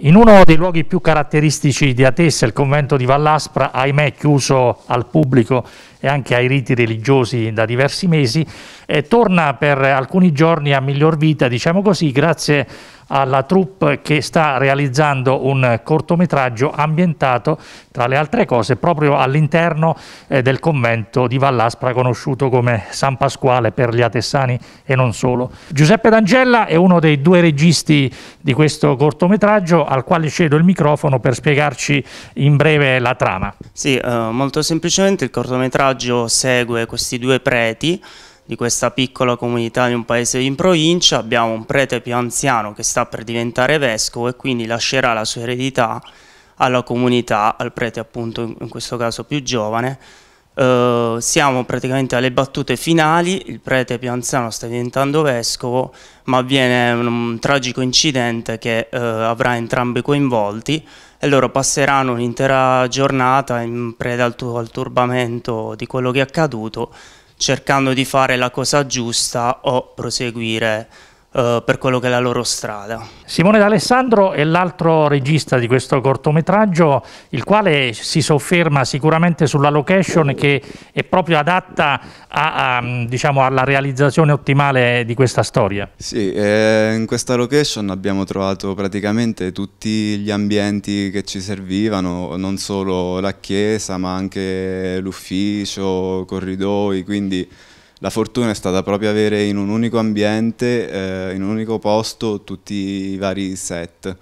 In uno dei luoghi più caratteristici di Atessa, il convento di Vallaspra, ahimè chiuso al pubblico e anche ai riti religiosi da diversi mesi, eh, torna per alcuni giorni a miglior vita, diciamo così, grazie alla troupe che sta realizzando un cortometraggio ambientato, tra le altre cose, proprio all'interno eh, del convento di Vallaspra, conosciuto come San Pasquale per gli atessani e non solo. Giuseppe D'Angella è uno dei due registi di questo cortometraggio, al quale cedo il microfono per spiegarci in breve la trama. Sì, eh, molto semplicemente il cortometraggio segue questi due preti di questa piccola comunità di un paese in provincia, abbiamo un prete più anziano che sta per diventare vescovo e quindi lascerà la sua eredità alla comunità, al prete appunto in questo caso più giovane, eh, siamo praticamente alle battute finali, il prete più anziano sta diventando vescovo, ma avviene un, un tragico incidente che uh, avrà entrambi coinvolti e loro passeranno un'intera giornata in preda al, tu al turbamento di quello che è accaduto, cercando di fare la cosa giusta o proseguire eh, per quello che è la loro strada. Simone D'Alessandro è l'altro regista di questo cortometraggio, il quale si sofferma sicuramente sulla location che è proprio adatta a, a, diciamo, alla realizzazione ottimale di questa storia. Sì, eh, in questa location abbiamo trovato praticamente tutti gli ambienti che ci servivano, non solo la chiesa ma anche l'ufficio, corridoi, quindi la fortuna è stata proprio avere in un unico ambiente, eh, in un unico posto, tutti i vari set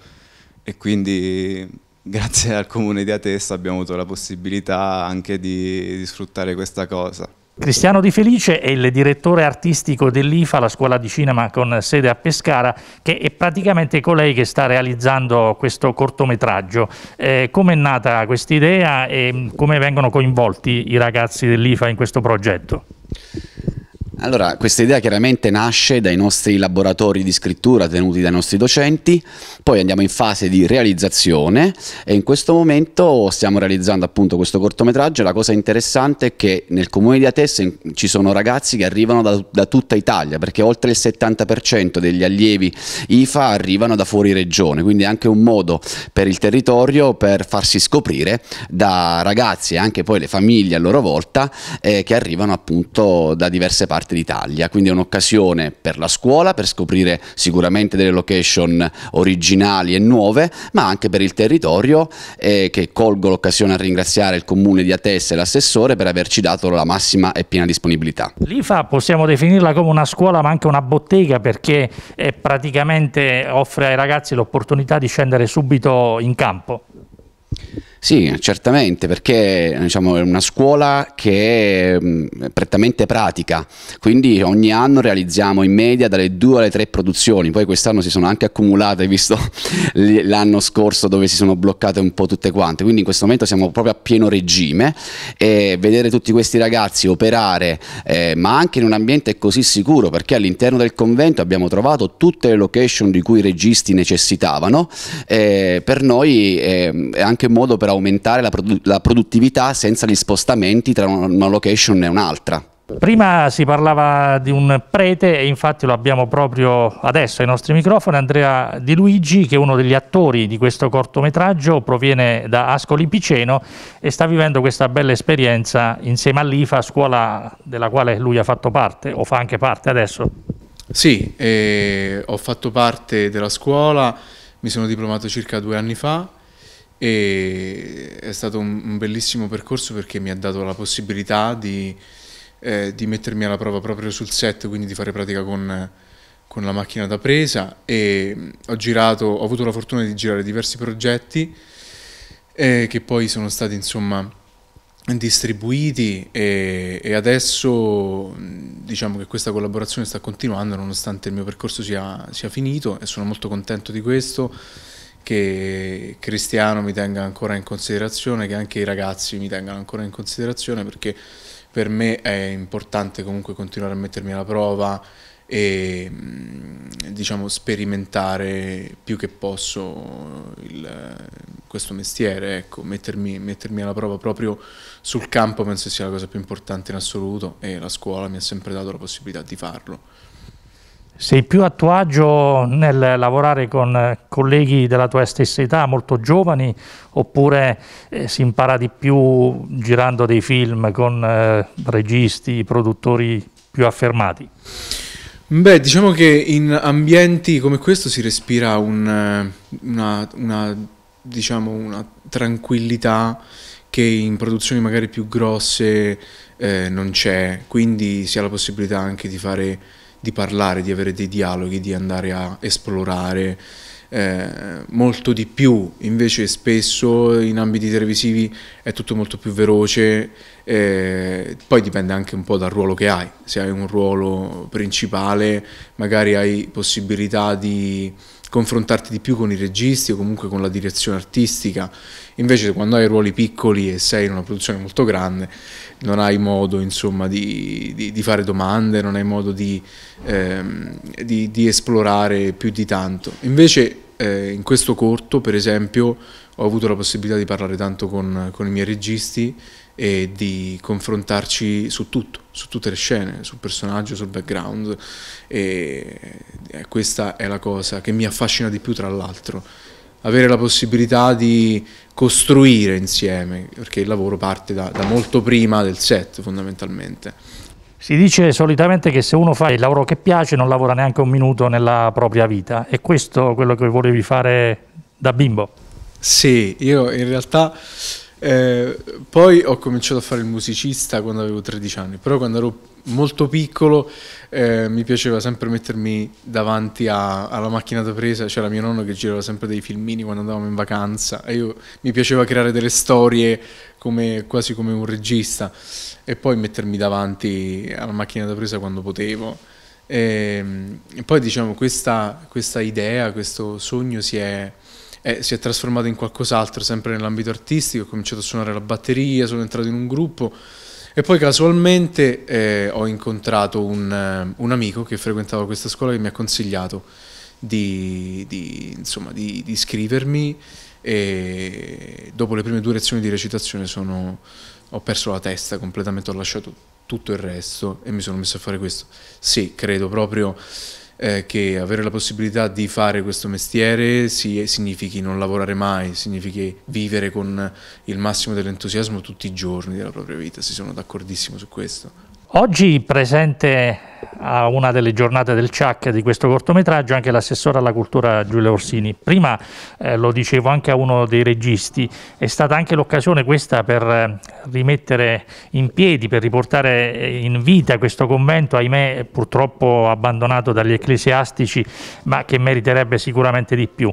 e quindi grazie al comune di Atessa abbiamo avuto la possibilità anche di, di sfruttare questa cosa. Cristiano Di Felice è il direttore artistico dell'IFA, la scuola di cinema con sede a Pescara, che è praticamente colei che sta realizzando questo cortometraggio. Eh, come è nata questa idea e come vengono coinvolti i ragazzi dell'IFA in questo progetto? Allora, questa idea chiaramente nasce dai nostri laboratori di scrittura tenuti dai nostri docenti, poi andiamo in fase di realizzazione e in questo momento stiamo realizzando appunto questo cortometraggio. La cosa interessante è che nel comune di Atesse ci sono ragazzi che arrivano da, da tutta Italia, perché oltre il 70% degli allievi IFA arrivano da fuori regione, quindi è anche un modo per il territorio per farsi scoprire da ragazzi e anche poi le famiglie a loro volta eh, che arrivano appunto da diverse parti parte d'Italia, quindi è un'occasione per la scuola per scoprire sicuramente delle location originali e nuove, ma anche per il territorio eh, che colgo l'occasione a ringraziare il comune di Atessa e l'assessore per averci dato la massima e piena disponibilità. L'IFA possiamo definirla come una scuola ma anche una bottega perché eh, praticamente offre ai ragazzi l'opportunità di scendere subito in campo. Sì, certamente, perché diciamo, è una scuola che mm, è prettamente pratica, quindi ogni anno realizziamo in media dalle due alle tre produzioni, poi quest'anno si sono anche accumulate, visto l'anno scorso dove si sono bloccate un po' tutte quante, quindi in questo momento siamo proprio a pieno regime e vedere tutti questi ragazzi operare, eh, ma anche in un ambiente così sicuro, perché all'interno del convento abbiamo trovato tutte le location di cui i registi necessitavano, eh, per noi eh, è anche un modo per aumentare aumentare la, produ la produttività senza gli spostamenti tra una location e un'altra. Prima si parlava di un prete e infatti lo abbiamo proprio adesso ai nostri microfoni, Andrea Di Luigi che è uno degli attori di questo cortometraggio, proviene da Ascoli Piceno e sta vivendo questa bella esperienza insieme all'IFA, scuola della quale lui ha fatto parte o fa anche parte adesso. Sì, eh, ho fatto parte della scuola, mi sono diplomato circa due anni fa e è stato un, bellissimo percorso perché mi ha dato la possibilità di, eh, di mettermi alla prova proprio sul set, quindi di fare pratica con, con, la macchina da presa e mm, ho girato, ho avuto la fortuna di girare diversi progetti eh, che poi sono stati insomma distribuiti e, e, adesso mm, diciamo che questa collaborazione sta continuando nonostante il mio percorso sia, sia finito e sono molto contento di questo che Cristiano mi tenga ancora in considerazione, che anche i ragazzi mi tengano ancora in considerazione perché per me è importante comunque continuare a mettermi alla prova e mm, diciamo sperimentare più che posso il, questo mestiere, ecco, mettermi, mettermi, alla prova proprio sul campo penso sia la cosa più importante in assoluto e la scuola mi ha sempre dato la possibilità di farlo sei più a tuo agio nel lavorare con eh, colleghi della tua stessa età, molto giovani, oppure eh, si impara di più girando dei film con eh, registi, produttori più affermati? Beh, diciamo che in ambienti come questo si respira un, eh, una, una, diciamo una tranquillità che in produzioni magari più grosse eh, non c'è, quindi si ha la possibilità anche di fare di parlare, di avere dei dialoghi, di andare a esplorare eh, molto di più. Invece spesso in ambiti televisivi è tutto molto più veloce, eh, poi dipende anche un po' dal ruolo che hai. Se hai un ruolo principale magari hai possibilità di confrontarti di più con i registi o comunque con la direzione artistica, invece quando hai ruoli piccoli e sei in una produzione molto grande non hai modo insomma, di, di, di, fare domande, non hai modo di, ehm, di esplorare più di tanto. Invece eh, in questo corto, per esempio, ho avuto la possibilità di parlare tanto con, con, i miei registi e di confrontarci su tutto, su tutte le scene, sul personaggio, sul background. E eh, questa è la cosa che mi affascina di più, tra l'altro. Avere la possibilità di costruire insieme, perché il lavoro parte da, da molto prima del set, fondamentalmente. Si dice solitamente che se uno fa il lavoro che piace non lavora neanche un minuto nella propria vita. È questo quello che volevi fare da bimbo? Sì, io in realtà eh, poi ho cominciato a fare il musicista quando avevo 13 anni, però quando ero molto piccolo eh, mi piaceva sempre mettermi davanti a, alla macchina da presa, c'era mio nonno che girava sempre dei filmini quando andavamo in vacanza e io, mi piaceva creare delle storie come, quasi come un regista e poi mettermi davanti alla macchina da presa quando potevo. E, ehm, e poi diciamo questa, questa, idea, questo sogno si è, eh, si è trasformato in qualcos'altro, sempre nell'ambito artistico, ho cominciato a suonare la batteria, sono entrato in un gruppo e poi casualmente eh, ho incontrato un, eh, un, amico che frequentava questa scuola che mi ha consigliato di, di, insomma, di, di iscrivermi e dopo le prime due lezioni di recitazione sono, ho perso la testa completamente, ho lasciato tutto il resto e mi sono messo a fare questo. Sì, credo proprio eh, che avere la possibilità di fare questo mestiere si, significhi non lavorare mai, significhi vivere con il massimo dell'entusiasmo tutti i giorni della propria vita, si sono d'accordissimo su questo. Oggi presente a una delle giornate del CIAC di questo cortometraggio anche l'assessore alla cultura Giulio Orsini. Prima eh, lo dicevo anche a uno dei registi, è stata anche l'occasione questa per eh, rimettere in piedi, per riportare eh, in vita questo convento, ahimè purtroppo abbandonato dagli ecclesiastici, ma che meriterebbe sicuramente di più.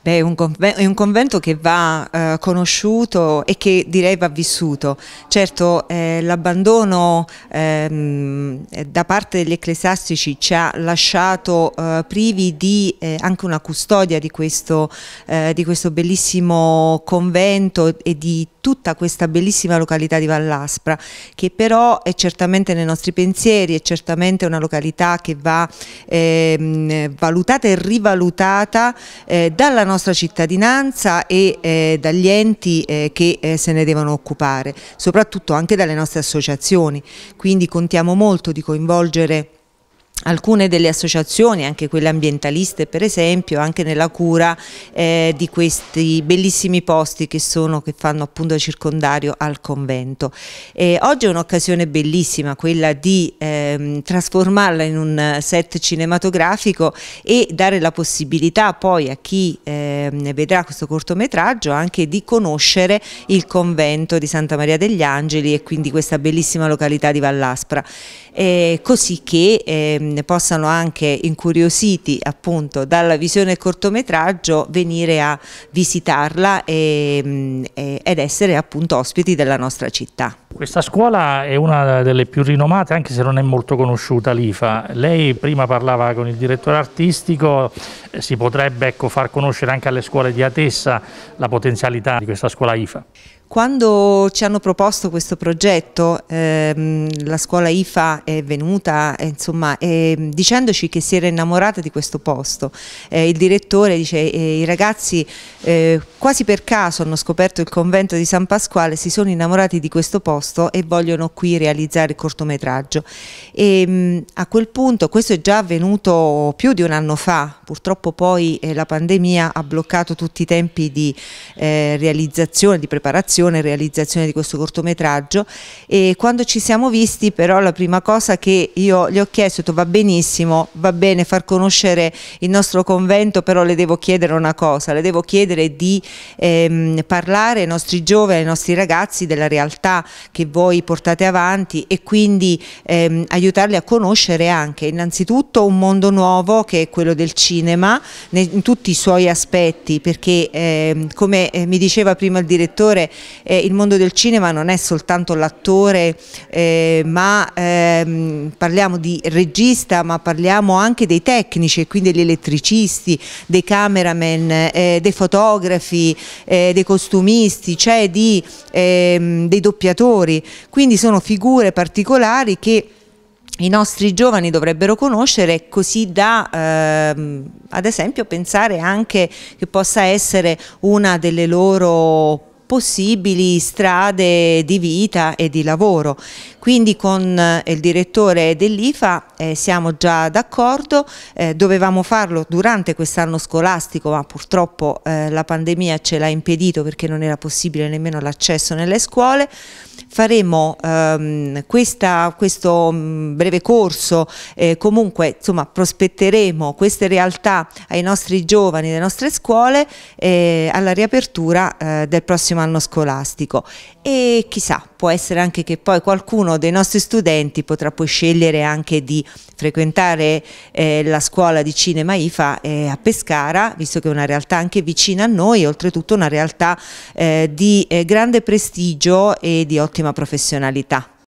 Beh, è un, convento, è un convento che va eh, conosciuto e che direi va vissuto. Certo, eh, l'abbandono ehm, da parte degli ecclesiastici ci ha lasciato eh, privi di eh, anche una custodia di questo, eh, di questo bellissimo convento e di tutta questa bellissima località di Vallaspra, che però è certamente nei nostri pensieri, è certamente una località che va ehm, valutata e rivalutata eh, dalla nostra cittadinanza e eh, dagli enti eh, che eh, se ne devono occupare, soprattutto anche dalle nostre associazioni. Quindi contiamo molto di coinvolgere alcune delle associazioni, anche quelle ambientaliste per esempio, anche nella cura eh, di questi bellissimi posti che, sono, che fanno appunto circondario al convento. E oggi è un'occasione bellissima quella di ehm, trasformarla in un set cinematografico e dare la possibilità poi a chi eh, vedrà questo cortometraggio anche di conoscere il convento di Santa Maria degli Angeli e quindi questa bellissima località di Vallaspra. Eh, così che ehm, ehm, possano anche incuriositi appunto dalla visione cortometraggio venire a visitarla e, ehm, e, ed essere appunto ospiti della nostra città. Questa scuola è una delle più rinomate anche se non è molto conosciuta l'IFA. Lei prima parlava con il direttore artistico, eh, si potrebbe ecco, far conoscere anche alle scuole di Atessa la potenzialità di questa scuola IFA. Quando ci hanno proposto questo progetto, ehm, la scuola IFA è venuta eh, insomma, eh, dicendoci che si era innamorata di questo posto. Eh, il direttore dice che i ragazzi eh, quasi per caso hanno scoperto il convento di San Pasquale, si sono innamorati di questo posto e vogliono qui realizzare il cortometraggio. E, mh, mm, a quel punto, questo è già avvenuto più di un anno fa, purtroppo poi eh, la pandemia ha bloccato tutti i tempi di eh, realizzazione, di preparazione produzione e realizzazione di questo cortometraggio e quando ci siamo visti però la prima cosa che io gli ho chiesto detto, va benissimo, va bene far conoscere il nostro convento però le devo chiedere una cosa, le devo chiedere di ehm, parlare ai nostri giovani, ai nostri ragazzi della realtà che voi portate avanti e quindi ehm, aiutarli a conoscere anche innanzitutto un mondo nuovo che è quello del cinema in tutti i suoi aspetti perché ehm, eh, come mi diceva prima il direttore eh, il mondo del cinema non è soltanto l'attore, eh, ma ehm, parliamo di regista, ma parliamo anche dei tecnici, quindi degli elettricisti, dei cameraman, eh, dei fotografi, eh, dei costumisti, cioè di, ehm, dei doppiatori, quindi sono figure particolari che i nostri giovani dovrebbero conoscere così da ehm, ad esempio pensare anche che possa essere una delle loro possibili strade di vita e di lavoro. Quindi con eh, il direttore dell'IFA eh, siamo già d'accordo, eh, dovevamo farlo durante quest'anno scolastico ma purtroppo eh, la pandemia ce l'ha impedito perché non era possibile nemmeno l'accesso nelle scuole. Faremo ehm, questa, questo mm, breve corso, eh, comunque insomma prospetteremo queste realtà ai nostri giovani, alle nostre scuole eh, alla riapertura del prossimo prossimo anno scolastico e chissà, può essere anche che poi qualcuno dei nostri studenti potrà poi scegliere anche di frequentare eh, la scuola di cinema IFA eh, a Pescara, visto che è una realtà anche vicina a noi, oltretutto una realtà eh, di eh, grande prestigio e di ottima professionalità.